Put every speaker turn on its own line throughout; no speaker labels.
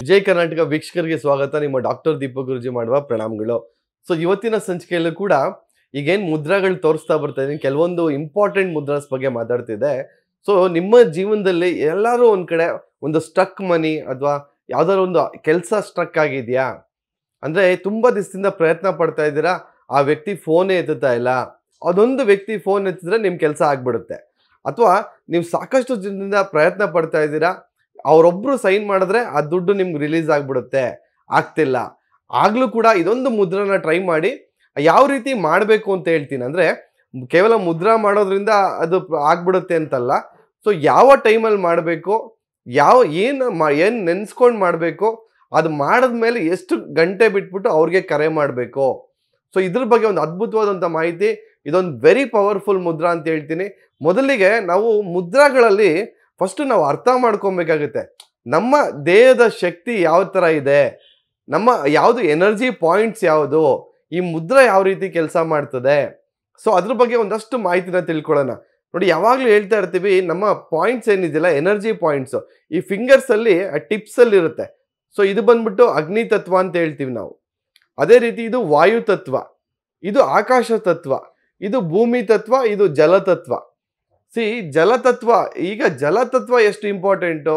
ವಿಜಯ ಕರ್ನಾಟಕ ವೀಕ್ಷಕರಿಗೆ ಸ್ವಾಗತ ನಿಮ್ಮ ಡಾಕ್ಟರ್ ದೀಪಕ್ ಗುರುಜಿ ಮಾಡುವ ಪ್ರಣಾಮಗಳು ಸೊ ಇವತ್ತಿನ ಸಂಚಿಕೆಯಲ್ಲೂ ಕೂಡ ಈಗೇನು ಮುದ್ರಾಗಳು ತೋರಿಸ್ತಾ ಬರ್ತಾ ಇದ್ದೀನಿ ಕೆಲವೊಂದು ಇಂಪಾರ್ಟೆಂಟ್ ಮುದ್ರಾಸ್ ಬಗ್ಗೆ ಮಾತಾಡ್ತಿದೆ ಸೊ ನಿಮ್ಮ ಜೀವನದಲ್ಲಿ ಎಲ್ಲರೂ ಒಂದು ಕಡೆ ಒಂದು ಸ್ಟ್ರಕ್ ಮನಿ ಅಥವಾ ಯಾವ್ದಾದ್ರು ಒಂದು ಕೆಲಸ ಸ್ಟ್ರಕ್ ಆಗಿದೆಯಾ ಅಂದರೆ ತುಂಬ ದಿವಸದಿಂದ ಪ್ರಯತ್ನ ಪಡ್ತಾ ಇದ್ದೀರಾ ಆ ವ್ಯಕ್ತಿ ಫೋನೇ ಎತ್ತುತ್ತಾ ಇಲ್ಲ ಅದೊಂದು ವ್ಯಕ್ತಿ ಫೋನ್ ಎತ್ತಿದ್ರೆ ನಿಮ್ಮ ಕೆಲಸ ಆಗ್ಬಿಡುತ್ತೆ ಅಥವಾ ನೀವು ಸಾಕಷ್ಟು ದಿನದಿಂದ ಪ್ರಯತ್ನ ಪಡ್ತಾ ಇದ್ದೀರಾ ಅವರೊಬ್ರು ಸೈನ್ ಮಾಡಿದ್ರೆ ಆ ದುಡ್ಡು ನಿಮ್ಗೆ ರಿಲೀಸ್ ಆಗಿಬಿಡುತ್ತೆ ಆಗ್ತಿಲ್ಲ ಆಗಲೂ ಕೂಡ ಇದೊಂದು ಮುದ್ರನ ಟ್ರೈ ಮಾಡಿ ಯಾವ ರೀತಿ ಮಾಡಬೇಕು ಅಂತ ಹೇಳ್ತೀನಿ ಅಂದರೆ ಕೇವಲ ಮುದ್ರ ಮಾಡೋದ್ರಿಂದ ಅದು ಆಗ್ಬಿಡುತ್ತೆ ಅಂತಲ್ಲ ಸೊ ಯಾವ ಟೈಮಲ್ಲಿ ಮಾಡಬೇಕು ಯಾವ ಏನು ಮಾ ಏನು ನೆನೆಸ್ಕೊಂಡು ಮಾಡಬೇಕು ಅದು ಮಾಡಿದ ಮೇಲೆ ಎಷ್ಟು ಗಂಟೆ ಬಿಟ್ಬಿಟ್ಟು ಅವ್ರಿಗೆ ಕರೆ ಮಾಡಬೇಕು ಸೊ ಇದ್ರ ಬಗ್ಗೆ ಒಂದು ಅದ್ಭುತವಾದಂಥ ಮಾಹಿತಿ ಇದೊಂದು ವೆರಿ ಪವರ್ಫುಲ್ ಮುದ್ರಾ ಅಂತ ಹೇಳ್ತೀನಿ ಮೊದಲಿಗೆ ನಾವು ಮುದ್ರಾಗಳಲ್ಲಿ ಫಸ್ಟ್ ನಾವು ಅರ್ಥ ಮಾಡ್ಕೊಬೇಕಾಗುತ್ತೆ ನಮ್ಮ ದೇಹದ ಶಕ್ತಿ ಯಾವ ಥರ ಇದೆ ನಮ್ಮ ಯಾವುದು ಎನರ್ಜಿ ಪಾಯಿಂಟ್ಸ್ ಯಾವುದು ಈ ಮುದ್ರೆ ಯಾವ ರೀತಿ ಕೆಲಸ ಮಾಡ್ತದೆ ಸೊ ಅದ್ರ ಬಗ್ಗೆ ಒಂದಷ್ಟು ಮಾಹಿತಿನ ತಿಳ್ಕೊಳ್ಳೋಣ ನೋಡಿ ಯಾವಾಗಲೂ ಹೇಳ್ತಾ ಇರ್ತೀವಿ ನಮ್ಮ ಪಾಯಿಂಟ್ಸ್ ಏನಿದೆಯಲ್ಲ ಎನರ್ಜಿ ಪಾಯಿಂಟ್ಸು ಈ ಫಿಂಗರ್ಸಲ್ಲಿ ಟಿಪ್ಸಲ್ಲಿ ಇರುತ್ತೆ ಸೊ ಇದು ಬಂದ್ಬಿಟ್ಟು ಅಗ್ನಿ ತತ್ವ ಅಂತ ಹೇಳ್ತೀವಿ ನಾವು ಅದೇ ರೀತಿ ಇದು ವಾಯು ತತ್ವ ಇದು ಆಕಾಶ ತತ್ವ ಇದು ಭೂಮಿ ತತ್ವ ಇದು ಜಲತತ್ವ ಸಿ ಜಲತತ್ವ ಈಗ ಜಲತತ್ವ ಎಷ್ಟು ಇಂಪಾರ್ಟೆಂಟು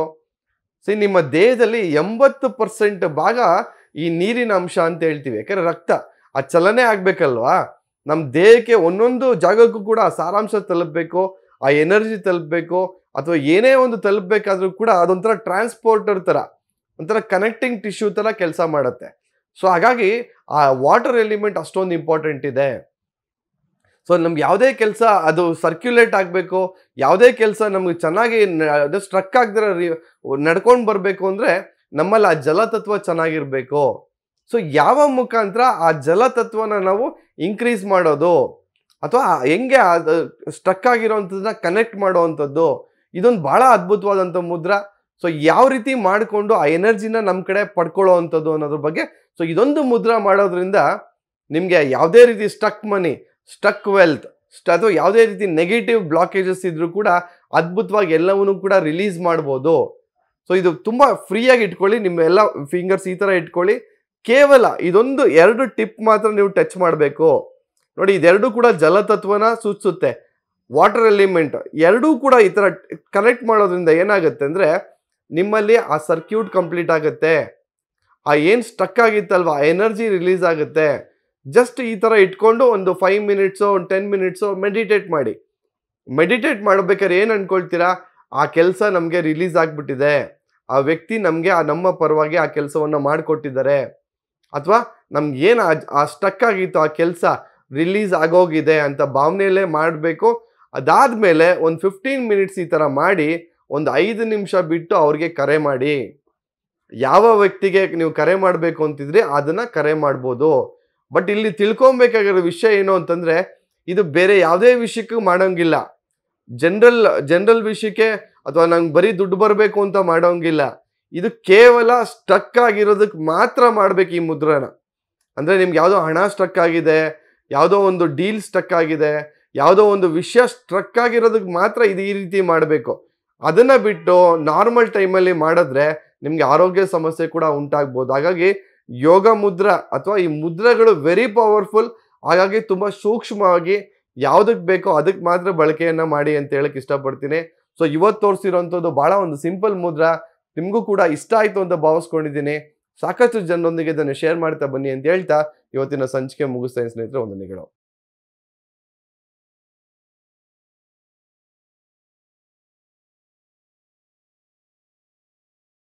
ಸಿ ನಿಮ್ಮ ದೇಹದಲ್ಲಿ ಎಂಬತ್ತು ಪರ್ಸೆಂಟ್ ಭಾಗ ಈ ನೀರಿನ ಅಂಶ ಅಂತ ಹೇಳ್ತೀವಿ ಯಾಕಂದರೆ ರಕ್ತ ಆ ಚಲನೆ ಆಗಬೇಕಲ್ವಾ ನಮ್ಮ ದೇಹಕ್ಕೆ ಒಂದೊಂದು ಜಾಗಕ್ಕೂ ಕೂಡ ಸಾರಾಂಶ ತಲುಪಬೇಕು ಆ ಎನರ್ಜಿ ತಲುಪಬೇಕು ಅಥವಾ ಏನೇ ಒಂದು ತಲುಪಬೇಕಾದ್ರೂ ಕೂಡ ಅದೊಂಥರ ಟ್ರಾನ್ಸ್ಪೋರ್ಟರ್ ಥರ ಒಂಥರ ಕನೆಕ್ಟಿಂಗ್ ಟಿಶ್ಯೂ ಥರ ಕೆಲಸ ಮಾಡುತ್ತೆ ಸೊ ಹಾಗಾಗಿ ಆ ವಾಟರ್ ಎಲಿಮೆಂಟ್ ಅಷ್ಟೊಂದು ಇಂಪಾರ್ಟೆಂಟ್ ಇದೆ ಸೊ ನಮ್ಗೆ ಯಾವುದೇ ಕೆಲಸ ಅದು ಸರ್ಕ್ಯುಲೇಟ್ ಆಗಬೇಕು ಯಾವುದೇ ಕೆಲಸ ನಮಗೆ ಚೆನ್ನಾಗಿ ಅದು ಸ್ಟ್ರಕ್ ಆಗದ್ರೆ ನಡ್ಕೊಂಡು ಬರಬೇಕು ಅಂದರೆ ನಮ್ಮಲ್ಲಿ ಆ ಜಲತತ್ವ ಚೆನ್ನಾಗಿರಬೇಕು ಸೊ ಯಾವ ಮುಖಾಂತರ ಆ ಜಲತತ್ವನ ನಾವು ಇನ್ಕ್ರೀಸ್ ಮಾಡೋದು ಅಥವಾ ಹೆಂಗೆ ಅದು ಸ್ಟ್ರಕ್ ಆಗಿರೋವಂಥದ್ದನ್ನ ಕನೆಕ್ಟ್ ಅಂಥದ್ದು ಇದೊಂದು ಭಾಳ ಅದ್ಭುತವಾದಂಥ ಮುದ್ರ ಸೊ ಯಾವ ರೀತಿ ಮಾಡಿಕೊಂಡು ಆ ಎನರ್ಜಿನ ನಮ್ಮ ಕಡೆ ಪಡ್ಕೊಳ್ಳೋವಂಥದ್ದು ಅನ್ನೋದ್ರ ಬಗ್ಗೆ ಸೊ ಇದೊಂದು ಮುದ್ರ ಮಾಡೋದ್ರಿಂದ ನಿಮಗೆ ಯಾವುದೇ ರೀತಿ ಸ್ಟಕ್ ಮನಿ ಸ್ಟಕ್ ವೆಲ್ತ್ ಅಥವಾ ಯಾವುದೇ ರೀತಿ ನೆಗೆಟಿವ್ ಬ್ಲಾಕೇಜಸ್ ಇದ್ದರೂ ಕೂಡ ಅದ್ಭುತವಾಗಿ ಎಲ್ಲವನ್ನೂ ಕೂಡ ರಿಲೀಸ್ ಮಾಡ್ಬೋದು ಸೊ ಇದು ತುಂಬ ಫ್ರೀಯಾಗಿ ಇಟ್ಕೊಳ್ಳಿ ನಿಮ್ಮ ಎಲ್ಲ ಫಿಂಗರ್ಸ್ ಈ ಥರ ಇಟ್ಕೊಳ್ಳಿ ಕೇವಲ ಇದೊಂದು ಎರಡು ಟಿಪ್ ಮಾತ್ರ ನೀವು ಟಚ್ ಮಾಡಬೇಕು ನೋಡಿ ಇದೆರಡು ಕೂಡ ಜಲತತ್ವನ ಸೂಚಿಸುತ್ತೆ ವಾಟರ್ ಎಲಿಮೆಂಟ್ ಎರಡೂ ಕೂಡ ಈ ಥರ ಕನೆಕ್ಟ್ ಮಾಡೋದ್ರಿಂದ ಏನಾಗುತ್ತೆ ಅಂದರೆ ನಿಮ್ಮಲ್ಲಿ ಆ ಸರ್ಕ್ಯೂಟ್ ಕಂಪ್ಲೀಟ್ ಆಗುತ್ತೆ ಆ ಏನು ಸ್ಟಕ್ ಆಗಿತ್ತಲ್ವ ಆ ಎನರ್ಜಿ ರಿಲೀಸ್ ಆಗುತ್ತೆ ಜಸ್ಟ್ ಈ ಥರ ಇಟ್ಕೊಂಡು ಒಂದು ಫೈವ್ ಮಿನಿಟ್ಸು ಒಂದು ಟೆನ್ ಮಿನಿಟ್ಸು ಮೆಡಿಟೇಟ್ ಮಾಡಿ ಮೆಡಿಟೇಟ್ ಮಾಡಬೇಕಾದ್ರೆ ಏನು ಅಂದ್ಕೊಳ್ತೀರಾ ಆ ಕೆಲಸ ನಮಗೆ ರಿಲೀಸ್ ಆಗಿಬಿಟ್ಟಿದೆ ಆ ವ್ಯಕ್ತಿ ನಮಗೆ ಆ ನಮ್ಮ ಪರವಾಗಿ ಆ ಕೆಲಸವನ್ನು ಮಾಡಿಕೊಟ್ಟಿದ್ದಾರೆ ಅಥವಾ ನಮ್ಗೆ ಏನು ಆ ಸ್ಟಕ್ ಆಗಿತ್ತು ಆ ಕೆಲಸ ರಿಲೀಸ್ ಆಗೋಗಿದೆ ಅಂತ ಭಾವನೆಯಲ್ಲೇ ಮಾಡಬೇಕು ಅದಾದ ಮೇಲೆ ಒಂದು ಫಿಫ್ಟೀನ್ ಮಿನಿಟ್ಸ್ ಈ ಥರ ಮಾಡಿ ಒಂದು ಐದು ನಿಮಿಷ ಬಿಟ್ಟು ಅವ್ರಿಗೆ ಕರೆ ಮಾಡಿ ಯಾವ ವ್ಯಕ್ತಿಗೆ ನೀವು ಕರೆ ಮಾಡಬೇಕು ಅಂತಿದ್ರೆ ಅದನ್ನು ಕರೆ ಮಾಡ್ಬೋದು ಬಟ್ ಇಲ್ಲಿ ತಿಳ್ಕೊಬೇಕಾಗಿರೋ ವಿಷಯ ಏನು ಅಂತಂದರೆ ಇದು ಬೇರೆ ಯಾವುದೇ ವಿಷಯಕ್ಕೂ ಮಾಡೋಂಗಿಲ್ಲ ಜನರಲ್ ಜನರಲ್ ವಿಷಯಕ್ಕೆ ಅಥವಾ ನಂಗೆ ಬರೀ ದುಡ್ಡು ಬರಬೇಕು ಅಂತ ಮಾಡೋಂಗಿಲ್ಲ ಇದು ಕೇವಲ ಸ್ಟಕ್ ಆಗಿರೋದಕ್ಕೆ ಮಾತ್ರ ಮಾಡಬೇಕು ಈ ಮುದ್ರನ ಅಂದರೆ ನಿಮ್ಗೆ ಯಾವುದೋ ಹಣ ಸ್ಟಕ್ ಆಗಿದೆ ಯಾವುದೋ ಒಂದು ಡೀಲ್ ಸ್ಟಕ್ ಆಗಿದೆ ಯಾವುದೋ ಒಂದು ವಿಷಯ ಸ್ಟ್ರಕ್ ಆಗಿರೋದಕ್ಕೆ ಮಾತ್ರ ಇದು ಈ ರೀತಿ ಮಾಡಬೇಕು ಅದನ್ನು ಬಿಟ್ಟು ನಾರ್ಮಲ್ ಟೈಮಲ್ಲಿ ಮಾಡಿದ್ರೆ ನಿಮಗೆ ಆರೋಗ್ಯ ಸಮಸ್ಯೆ ಕೂಡ ಉಂಟಾಗ್ಬೋದು ಹಾಗಾಗಿ ಯೋಗ ಮುದ್ರ ಅಥವಾ ಈ ಮುದ್ರಗಳು ವೆರಿ ಪವರ್ಫುಲ್ ಹಾಗಾಗಿ ತುಂಬ ಸೂಕ್ಷ್ಮವಾಗಿ ಯಾವುದಕ್ಕೆ ಬೇಕೋ ಅದಕ್ಕೆ ಮಾತ್ರ ಬಳಕೆಯನ್ನು ಮಾಡಿ ಅಂತ ಹೇಳಕ್ಕೆ ಇಷ್ಟಪಡ್ತೀನಿ ಸೊ ಇವತ್ತು ತೋರಿಸಿರೋಂಥದ್ದು ಭಾಳ ಒಂದು ಸಿಂಪಲ್ ಮುದ್ರ ನಿಮಗೂ ಕೂಡ ಇಷ್ಟ ಆಯಿತು ಅಂತ ಭಾವಿಸ್ಕೊಂಡಿದ್ದೀನಿ ಸಾಕಷ್ಟು ಜನರೊಂದಿಗೆ ಇದನ್ನು ಶೇರ್ ಮಾಡ್ತಾ ಬನ್ನಿ ಅಂತ ಹೇಳ್ತಾ ಇವತ್ತಿನ ಸಂಚಿಕೆ ಮುಗಿಸ್ತೇನೆ ಸ್ನೇಹಿತರೆ ವಂದನೆಗಳು